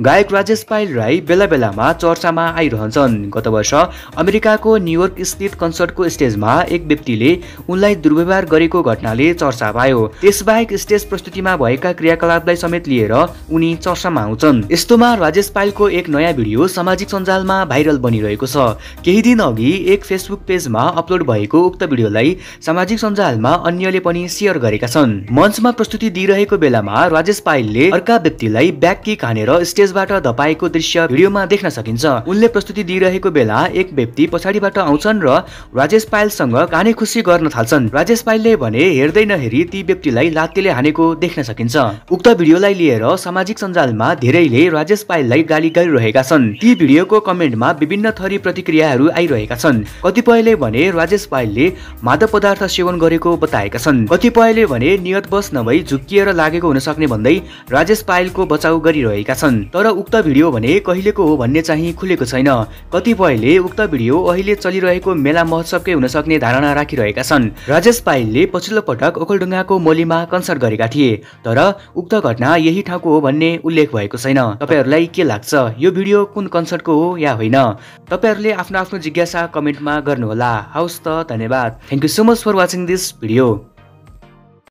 गायक राजेश पाइल राई बेला बेलामा चर्चामा आइरहन्छन् गत वर्ष अमेरिकाको न्युयोर्क स्थित कन्सर्टको स्टेजमा एक व्यक्तिले उनलाई दुर्व्यवहार गरेको घटनाले चर्चा भयो त्यसबाहेक स्टेज प्रस्तुतिमा भएका क्रियाकलापलाई समेत लिएर उनी चर्चामा आउँछन् यस्तोमा राजेश पाइलको एक नयाँ भिडियो सामाजिक सञ्जालमा भाइरल बनिरहेको छ केही दिन अघि एक फेसबुक पेजमा अपलोड भएको उक्त भिडियोलाई सामाजिक सञ्जालमा अन्यले पनि सेयर गरेका छन् मञ्चमा प्रस्तुति दिइरहेको बेलामा राजेश पाइलले अर्का व्यक्तिलाई ब्याक किक हानेर स्टेज फुटेजबाट धपाएको दृश्य भिडियोमा देख्न सकिन्छ उनले प्रस्तुति दिइरहेको बेला एक व्यक्ति पछाडिबाट आउँछन् र राजेश पायलसँग काने खुसी गर्न थाल्छन् राजेश पायलले भने हेर्दै नहेरी ती व्यक्तिलाई लात्तेले हानेको देख्न सकिन्छ उक्त भिडियोलाई लिएर सामाजिक सञ्जालमा धेरैले राजेश पायललाई गाली गरिरहेका छन् ती भिडियोको कमेन्टमा विभिन्न थरी प्रतिक्रियाहरू आइरहेका छन् कतिपयले भने राजेश पायलले मादक पदार्थ सेवन गरेको बताएका छन् कतिपयले भने नियतवश नभई झुक्किएर लागेको हुन सक्ने भन्दै राजेश पायलको बचाउ गरिरहेका छन् तर उक्त भिडियो भने कहिलेको हो भन्ने चाहिँ खुलेको छैन कतिपयले उक्त भिडियो अहिले चलिरहेको मेला महोत्सवकै हुन सक्ने धारणा राखिरहेका छन् राजेश पाइलले पछिल्लो पटक ओखलडुङ्गाको मोलीमा कन्सर्ट गरेका थिए तर उक्त घटना यही ठाउँको हो भन्ने उल्लेख भएको छैन तपाईँहरूलाई के लाग्छ यो भिडियो कुन कन्सर्टको हो या होइन तपाईँहरूले आफ्नो आफ्नो जिज्ञासा कमेन्टमा गर्नुहोला हवस् त धन्यवाद thank you so much for watching this video